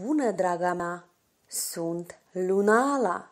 Bună, draga mea! Sunt Lunala!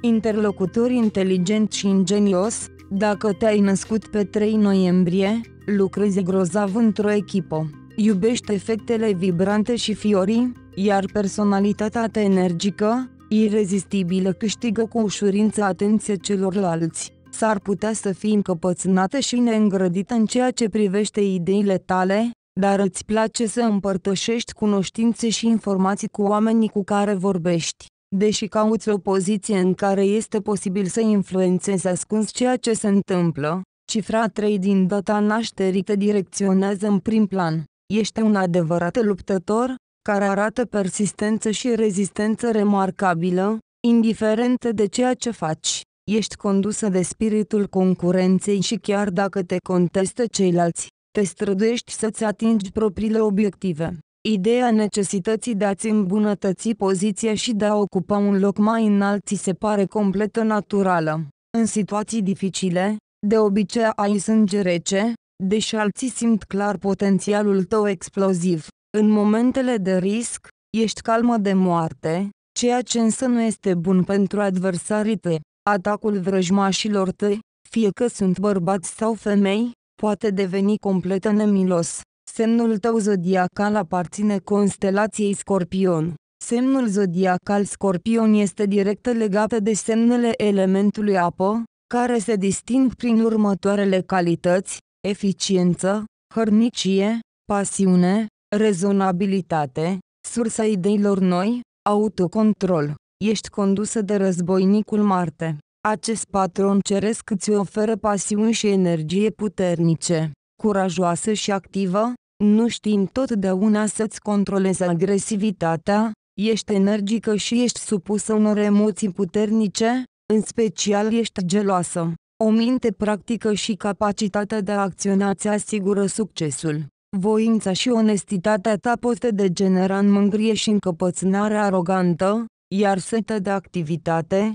Interlocutor inteligent și ingenios, dacă te-ai născut pe 3 noiembrie, lucrezi grozav într-o echipă, iubești efectele vibrante și fiorii, iar personalitatea ta energică, irezistibilă câștigă cu ușurință atenția celorlalți. S-ar putea să fii încăpățânată și neîngrădită în ceea ce privește ideile tale, dar îți place să împărtășești cunoștințe și informații cu oamenii cu care vorbești. Deși cauți o poziție în care este posibil să influențezi ascuns ceea ce se întâmplă, cifra 3 din data nașterii te direcționează în prim plan. Ești un adevărat luptător, care arată persistență și rezistență remarcabilă, indiferent de ceea ce faci. Ești condusă de spiritul concurenței și chiar dacă te contestă ceilalți, te străduiești să-ți atingi propriile obiective. Ideea necesității de a-ți îmbunătăți poziția și de a ocupa un loc mai înalt ți se pare completă naturală. În situații dificile, de obicei ai sânge rece, deși alții simt clar potențialul tău exploziv. În momentele de risc, ești calmă de moarte, ceea ce însă nu este bun pentru adversarii tăi. Atacul vrăjmașilor tăi, fie că sunt bărbați sau femei, poate deveni complet nemilos. Semnul tău zodiacal aparține constelației Scorpion. Semnul zodiacal Scorpion este direct legat de semnele elementului apă, care se disting prin următoarele calități, eficiență, hărnicie, pasiune, rezonabilitate, sursa ideilor noi, autocontrol. Ești condusă de războinicul Marte. Acest patron ceresc îți oferă pasiuni și energie puternice, curajoasă și activă, nu știm totdeauna să-ți controlezi agresivitatea, ești energică și ești supusă unor emoții puternice, în special ești geloasă. O minte practică și capacitatea de a acționa ți asigură succesul. Voința și onestitatea ta pot degenera în mângrie și încăpățânare arogantă, iar setă de activitate,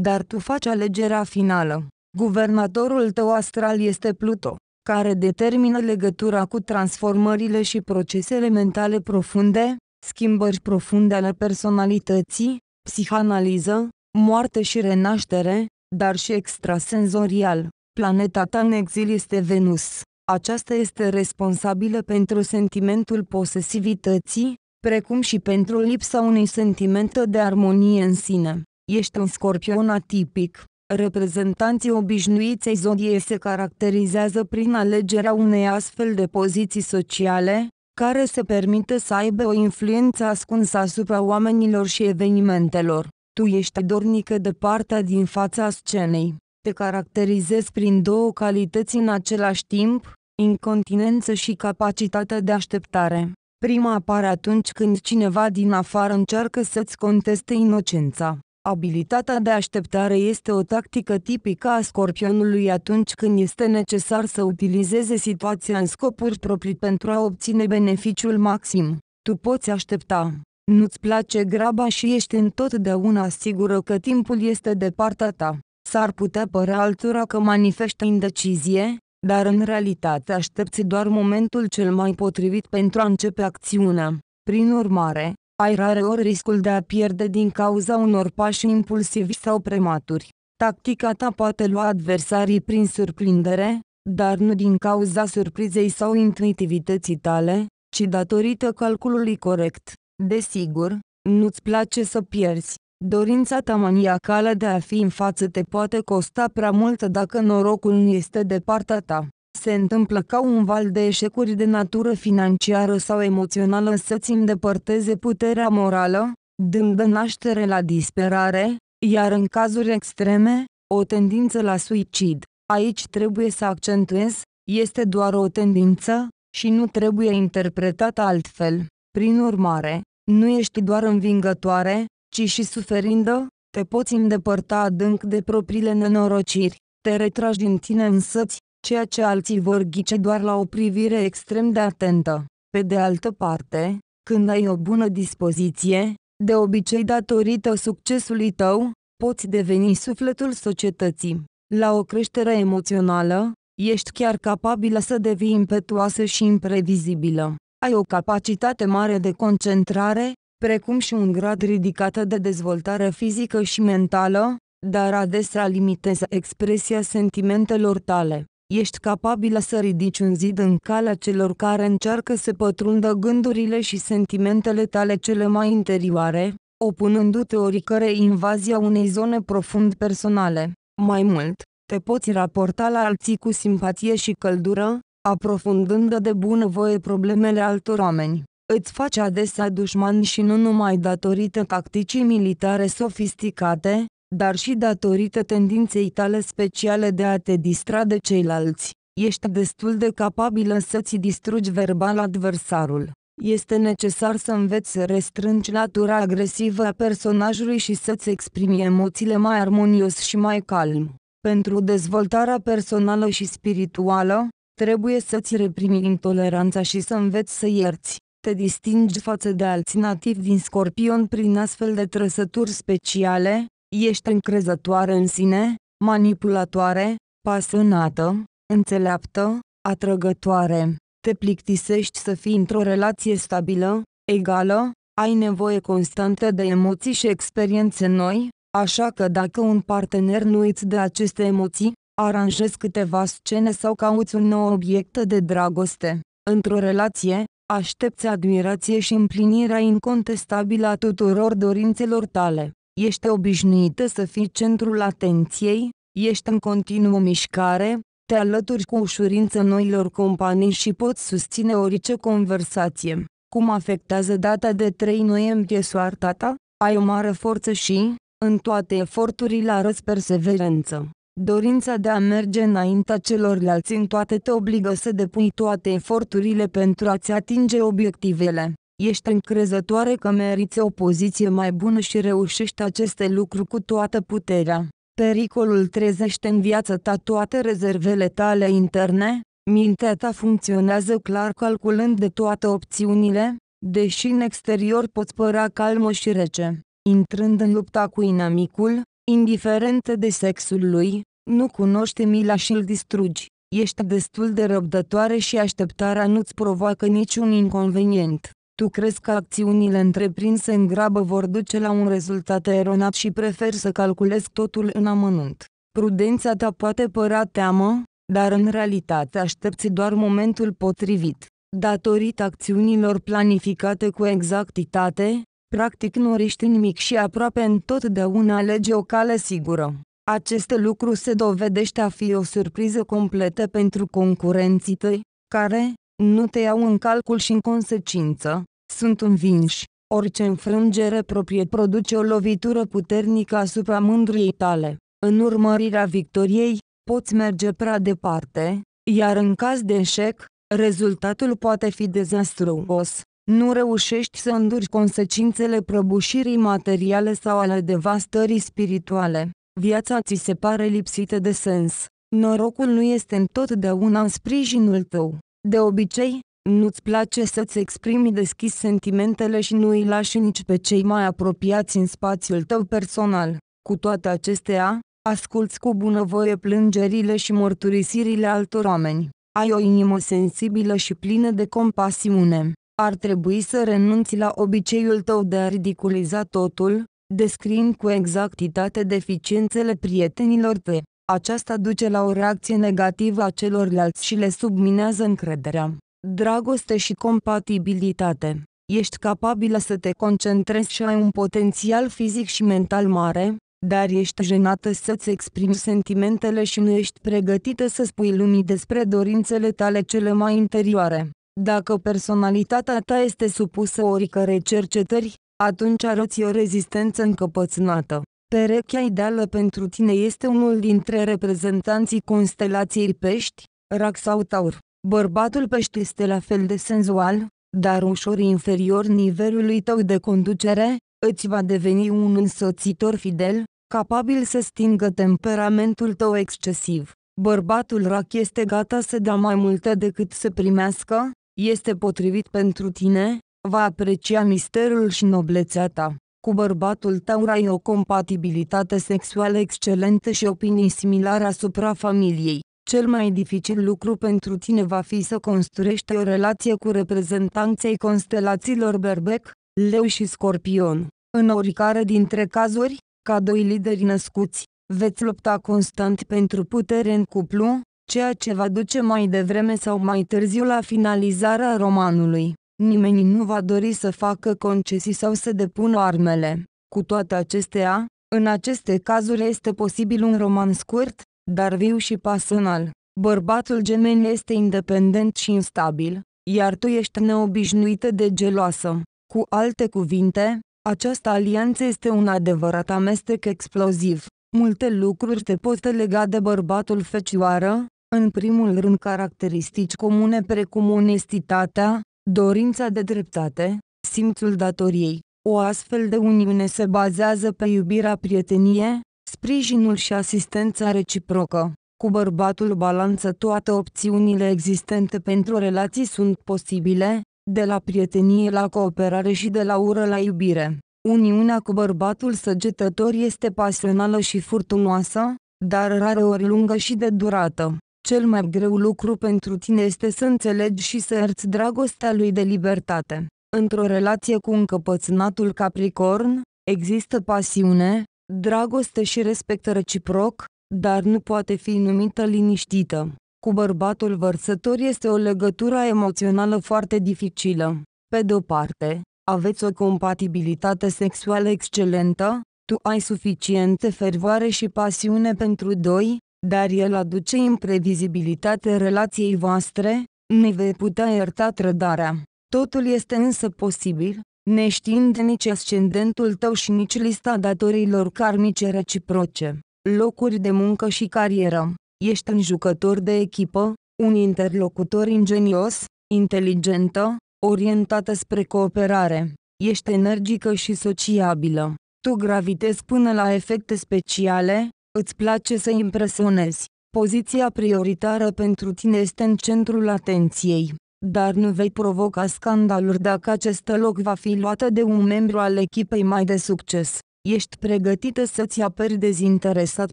dar tu faci alegerea finală. Guvernatorul tău astral este Pluto, care determină legătura cu transformările și procesele mentale profunde, schimbări profunde ale personalității, psihanaliză, moarte și renaștere, dar și extrasenzorial. Planeta ta în exil este Venus. Aceasta este responsabilă pentru sentimentul posesivității, precum și pentru lipsa unui sentiment de armonie în sine. Ești un scorpion atipic. Reprezentanții obișnuiței zodiei se caracterizează prin alegerea unei astfel de poziții sociale, care se permite să aibă o influență ascunsă asupra oamenilor și evenimentelor. Tu ești dornică de partea din fața scenei. Te caracterizezi prin două calități în același timp, incontinență și capacitatea de așteptare. Prima apare atunci când cineva din afară încearcă să-ți conteste inocența. Abilitatea de așteptare este o tactică tipică a scorpionului atunci când este necesar să utilizeze situația în scopuri proprii pentru a obține beneficiul maxim. Tu poți aștepta. Nu-ți place graba și ești întotdeauna sigură că timpul este de partea ta. S-ar putea părea altora că manifestă indecizie, dar în realitate aștepți doar momentul cel mai potrivit pentru a începe acțiunea. Prin urmare, ai rareori riscul de a pierde din cauza unor pași impulsivi sau prematuri. Tactica ta poate lua adversarii prin surprindere, dar nu din cauza surprizei sau intuitivității tale, ci datorită calculului corect. Desigur, nu-ți place să pierzi. Dorința ta maniacală de a fi în față te poate costa prea mult dacă norocul nu este de partea ta. Se întâmplă ca un val de eșecuri de natură financiară sau emoțională să-ți îndepărteze puterea morală, dând naștere la disperare, iar în cazuri extreme, o tendință la suicid. Aici trebuie să accentuez, este doar o tendință, și nu trebuie interpretată altfel. Prin urmare, nu ești doar învingătoare, ci și suferindă, te poți îndepărta adânc de propriile nenorociri, te retragi din tine însăți, ceea ce alții vor ghice doar la o privire extrem de atentă. Pe de altă parte, când ai o bună dispoziție, de obicei datorită succesului tău, poți deveni sufletul societății. La o creștere emoțională, ești chiar capabilă să devii impetuoasă și imprevizibilă. Ai o capacitate mare de concentrare, precum și un grad ridicat de dezvoltare fizică și mentală, dar adesea limitezi expresia sentimentelor tale ești capabilă să ridici un zid în calea celor care încearcă să pătrundă gândurile și sentimentele tale cele mai interioare, opunându-te oricărei invazia unei zone profund personale. Mai mult, te poți raporta la alții cu simpatie și căldură, aprofundând de bunăvoie problemele altor oameni. Îți face adesea dușman și nu numai datorită tacticii militare sofisticate, dar și datorită tendinței tale speciale de a te distra de ceilalți, ești destul de capabilă să-ți distrugi verbal adversarul. Este necesar să înveți să restrângi latura agresivă a personajului și să-ți exprimi emoțiile mai armonios și mai calm. Pentru dezvoltarea personală și spirituală, trebuie să-ți reprimi intoleranța și să înveți să ierți. Te distingi față de alții nativi din scorpion prin astfel de trăsături speciale, Ești încrezătoare în sine, manipulatoare, pasionată, înțeleaptă, atrăgătoare. Te plictisești să fii într-o relație stabilă, egală, ai nevoie constantă de emoții și experiențe noi, așa că dacă un partener nu îți dă aceste emoții, aranjezi câteva scene sau cauți un nou obiect de dragoste. Într-o relație, aștepți admirație și împlinirea incontestabilă a tuturor dorințelor tale. Ești obișnuită să fii centrul atenției, ești în continuă mișcare, te alături cu ușurință noilor companii și poți susține orice conversație. Cum afectează data de 3 noiembrie soarta ta? Ai o mare forță și, în toate eforturile arăți perseverență. Dorința de a merge înaintea celorlalți în toate te obligă să depui toate eforturile pentru a-ți atinge obiectivele. Ești încrezătoare că meriți o poziție mai bună și reușești aceste lucruri cu toată puterea. Pericolul trezește în viața ta toate rezervele tale interne, mintea ta funcționează clar calculând de toate opțiunile, deși în exterior poți părea calmă și rece. Intrând în lupta cu inamicul, indiferent de sexul lui, nu cunoști mila și îl distrugi. Ești destul de răbdătoare și așteptarea nu-ți provoacă niciun inconvenient. Tu crezi că acțiunile întreprinse în grabă vor duce la un rezultat eronat și preferi să calculezi totul în amănunt. Prudența ta poate părea teamă, dar în realitate aștepți doar momentul potrivit. Datorită acțiunilor planificate cu exactitate, practic nu riști nimic și aproape întotdeauna alege o cale sigură. Acest lucru se dovedește a fi o surpriză completă pentru concurenții tăi, care, nu te iau în calcul și în consecință, sunt învinși. Orice înfrângere proprie produce o lovitură puternică asupra mândriei tale. În urmărirea victoriei, poți merge prea departe, iar în caz de eșec, rezultatul poate fi dezastruos. Nu reușești să înduri consecințele prăbușirii materiale sau ale devastării spirituale. Viața ți se pare lipsită de sens. Norocul nu este întotdeauna în sprijinul tău. De obicei, nu-ți place să-ți exprimi deschis sentimentele și nu îi lași nici pe cei mai apropiați în spațiul tău personal. Cu toate acestea, asculți cu bunăvoie plângerile și mărturisirile altor oameni. Ai o inimă sensibilă și plină de compasiune. Ar trebui să renunți la obiceiul tău de a ridiculiza totul, descriind cu exactitate deficiențele prietenilor tăi. Aceasta duce la o reacție negativă a celorlalți și le subminează încrederea, dragoste și compatibilitate. Ești capabilă să te concentrezi și ai un potențial fizic și mental mare, dar ești jenată să-ți exprimi sentimentele și nu ești pregătită să spui lumii despre dorințele tale cele mai interioare. Dacă personalitatea ta este supusă oricărei cercetări, atunci arăți o rezistență încăpățânată. Perechea ideală pentru tine este unul dintre reprezentanții constelației pești, rac sau taur. Bărbatul pești este la fel de senzual, dar ușor inferior nivelului tău de conducere, îți va deveni un însoțitor fidel, capabil să stingă temperamentul tău excesiv. Bărbatul rac este gata să dea mai multe decât să primească, este potrivit pentru tine, va aprecia misterul și noblețea ta. Cu bărbatul tău ai o compatibilitate sexuală excelentă și opinii similare asupra familiei. Cel mai dificil lucru pentru tine va fi să construiești o relație cu reprezentanții constelațiilor berbec, leu și scorpion. În oricare dintre cazuri, ca doi lideri născuți, veți lupta constant pentru putere în cuplu, ceea ce va duce mai devreme sau mai târziu la finalizarea romanului. Nimeni nu va dori să facă concesii sau să depună armele. Cu toate acestea, în aceste cazuri este posibil un roman scurt, dar viu și pasional. Bărbatul gemeni este independent și instabil, iar tu ești neobișnuită de geloasă. Cu alte cuvinte, această alianță este un adevărat amestec exploziv. Multe lucruri te pot lega de bărbatul fecioară, în primul rând caracteristici comune precum onestitatea, dorința de dreptate, simțul datoriei. O astfel de uniune se bazează pe iubirea prietenie, sprijinul și asistența reciprocă. Cu bărbatul balanță toate opțiunile existente pentru relații sunt posibile, de la prietenie la cooperare și de la ură la iubire. Uniunea cu bărbatul săgetător este pasională și furtunoasă, dar rareori lungă și de durată. Cel mai greu lucru pentru tine este să înțelegi și să erți dragostea lui de libertate. Într-o relație cu încăpățânatul Capricorn, există pasiune, dragoste și respect reciproc, dar nu poate fi numită liniștită. Cu bărbatul vărsător este o legătură emoțională foarte dificilă. Pe de-o parte, aveți o compatibilitate sexuală excelentă, tu ai suficiente fervoare și pasiune pentru doi, dar el aduce imprevizibilitate relației voastre, ne vei putea ierta trădarea. Totul este însă posibil, neștiind nici ascendentul tău și nici lista datorilor karmice reciproce, locuri de muncă și carieră. Ești un jucător de echipă, un interlocutor ingenios, inteligentă, orientată spre cooperare. Ești energică și sociabilă. Tu gravitezi până la efecte speciale, Îți place să impresionezi. Poziția prioritară pentru tine este în centrul atenției, dar nu vei provoca scandaluri dacă acest loc va fi luată de un membru al echipei mai de succes. Ești pregătită să-ți aperi dezinteresat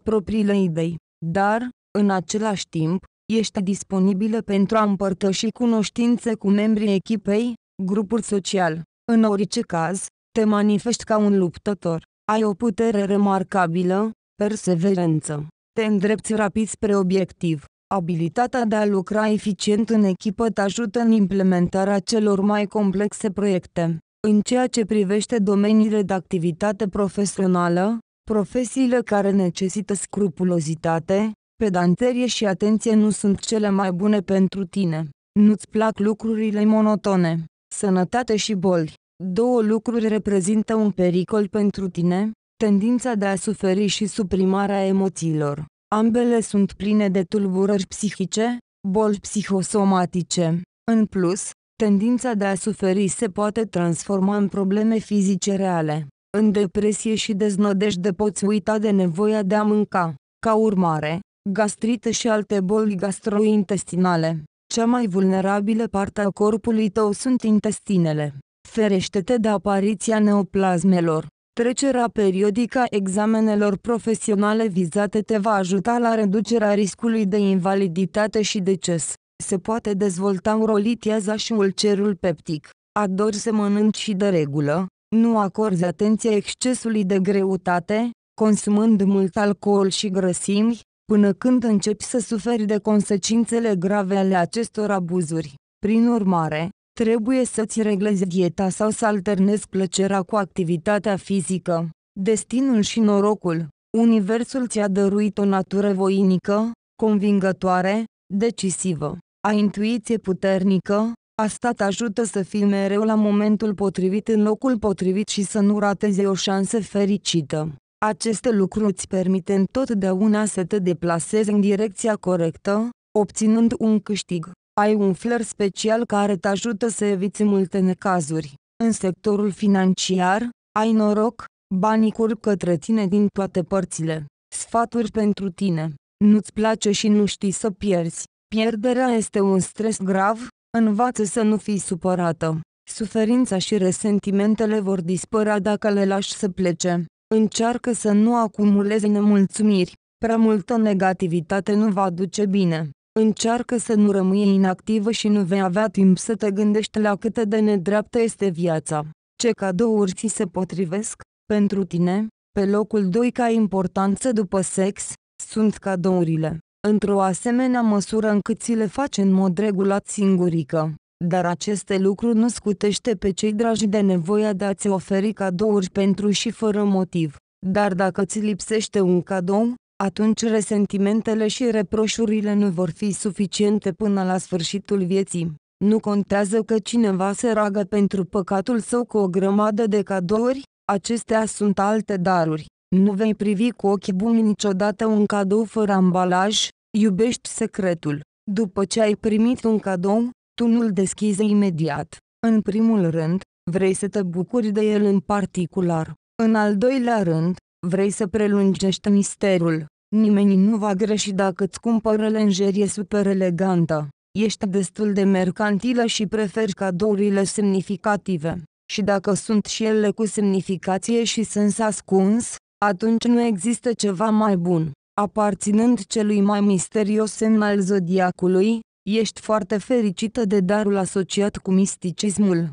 propriile idei, dar, în același timp, ești disponibilă pentru a împărtăși cunoștințe cu membrii echipei, grupul social. În orice caz, te manifesti ca un luptător. Ai o putere remarcabilă, Perseverență. Te îndrepți rapid spre obiectiv. Abilitatea de a lucra eficient în echipă te ajută în implementarea celor mai complexe proiecte. În ceea ce privește domeniile de activitate profesională, profesiile care necesită scrupulozitate, pedanterie și atenție nu sunt cele mai bune pentru tine. Nu-ți plac lucrurile monotone. Sănătate și boli. Două lucruri reprezintă un pericol pentru tine, tendința de a suferi și suprimarea emoțiilor. Ambele sunt pline de tulburări psihice, boli psihosomatice. În plus, tendința de a suferi se poate transforma în probleme fizice reale. În depresie și deznădejde poți uita de nevoia de a mânca. Ca urmare, gastrită și alte boli gastrointestinale. Cea mai vulnerabilă parte a corpului tău sunt intestinele. Ferește-te de apariția neoplasmelor. Trecerea periodică a examenelor profesionale vizate te va ajuta la reducerea riscului de invaliditate și deces. Se poate dezvolta urolitiaza și ulcerul peptic. Ador să mănânci și de regulă, nu acorzi atenție excesului de greutate, consumând mult alcool și grăsimi, până când începi să suferi de consecințele grave ale acestor abuzuri. Prin urmare, Trebuie să-ți reglezi dieta sau să alternezi plăcerea cu activitatea fizică. Destinul și norocul. Universul ți-a dăruit o natură voinică, convingătoare, decisivă. a intuiție puternică, asta te ajută să fii mereu la momentul potrivit în locul potrivit și să nu ratezi o șansă fericită. Aceste lucruri îți permit întotdeauna să te deplasezi în direcția corectă, obținând un câștig. Ai un flair special care te ajută să eviți multe necazuri. În sectorul financiar, ai noroc, banii curg către tine din toate părțile. Sfaturi pentru tine. Nu-ți place și nu știi să pierzi. Pierderea este un stres grav, învață să nu fii supărată. Suferința și resentimentele vor dispărea dacă le lași să plece. Încearcă să nu acumulezi nemulțumiri. Prea multă negativitate nu va duce bine. Încearcă să nu rămâi inactivă și nu vei avea timp să te gândești la cât de nedreaptă este viața. Ce cadouri ți se potrivesc, pentru tine, pe locul 2 ca importanță după sex, sunt cadourile. Într-o asemenea măsură încât ți le faci în mod regulat singurică. Dar aceste lucruri nu scutește pe cei dragi de nevoia de a-ți oferi cadouri pentru și fără motiv. Dar dacă ți lipsește un cadou, atunci resentimentele și reproșurile nu vor fi suficiente până la sfârșitul vieții. Nu contează că cineva se roagă pentru păcatul său cu o grămadă de cadouri, acestea sunt alte daruri. Nu vei privi cu ochi buni niciodată un cadou fără ambalaj, iubești secretul. După ce ai primit un cadou, tu nu-l deschizi imediat. În primul rând, vrei să te bucuri de el în particular. În al doilea rând, Vrei să prelungești misterul. Nimeni nu va greși dacă îți cumpără lenjerie super elegantă. Ești destul de mercantilă și preferi cadourile semnificative. Și dacă sunt și ele cu semnificație și sens ascuns, atunci nu există ceva mai bun. Aparținând celui mai misterios semn al zodiacului, ești foarte fericită de darul asociat cu misticismul.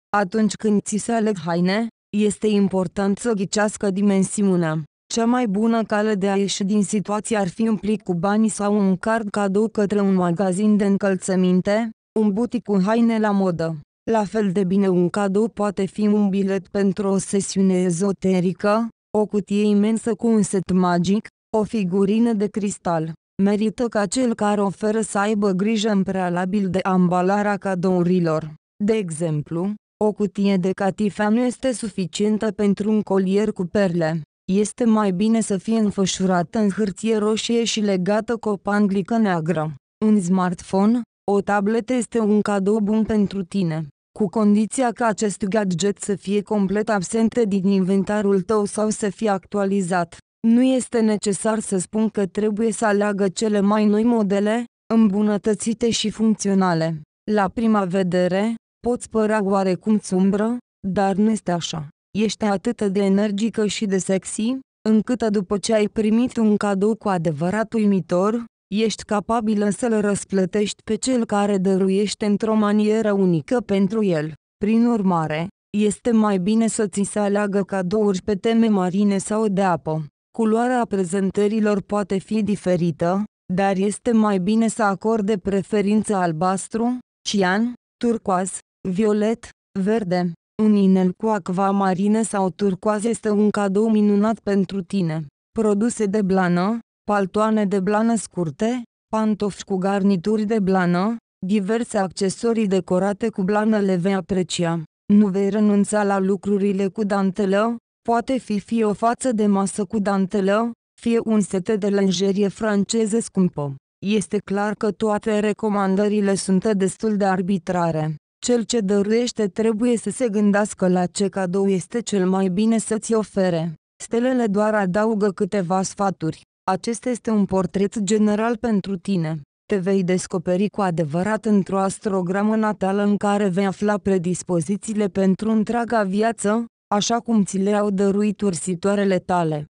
Atunci când ți se aleg haine, este important să ghicească dimensiunea. Cea mai bună cale de a ieși din situație ar fi un plic cu bani sau un card cadou către un magazin de încălțăminte, un butic cu haine la modă. La fel de bine un cadou poate fi un bilet pentru o sesiune ezoterică, o cutie imensă cu un set magic, o figurină de cristal. Merită ca cel care oferă să aibă grijă în prealabil de ambalarea cadourilor. De exemplu, o cutie de catifea nu este suficientă pentru un colier cu perle. Este mai bine să fie înfășurată în hârtie roșie și legată cu o panglică neagră. Un smartphone, o tabletă este un cadou bun pentru tine, cu condiția ca acest gadget să fie complet absent din inventarul tău sau să fie actualizat. Nu este necesar să spun că trebuie să aleagă cele mai noi modele, îmbunătățite și funcționale. La prima vedere, Poți părea oarecum țumbră, dar nu este așa. Ești atât de energică și de sexy, încât după ce ai primit un cadou cu adevărat uimitor, ești capabilă să-l răsplătești pe cel care dăruiește într-o manieră unică pentru el. Prin urmare, este mai bine să ți se aleagă cadouri pe teme marine sau de apă. Culoarea prezentărilor poate fi diferită, dar este mai bine să acorde preferință albastru, cian, turcoaz, Violet, verde, un inel cu marine sau turcoaz este un cadou minunat pentru tine. Produse de blană, paltoane de blană scurte, pantofi cu garnituri de blană, diverse accesorii decorate cu blană le vei aprecia. Nu vei renunța la lucrurile cu dantelă, poate fi fie o față de masă cu dantelă, fie un set de lenjerie franceză scumpă. Este clar că toate recomandările sunt destul de arbitrare. Cel ce dăruiește trebuie să se gândească la ce cadou este cel mai bine să-ți ofere. Stelele doar adaugă câteva sfaturi. Acesta este un portret general pentru tine. Te vei descoperi cu adevărat într-o astrogramă natală în care vei afla predispozițiile pentru întreaga viață, așa cum ți le-au dăruit ursitoarele tale.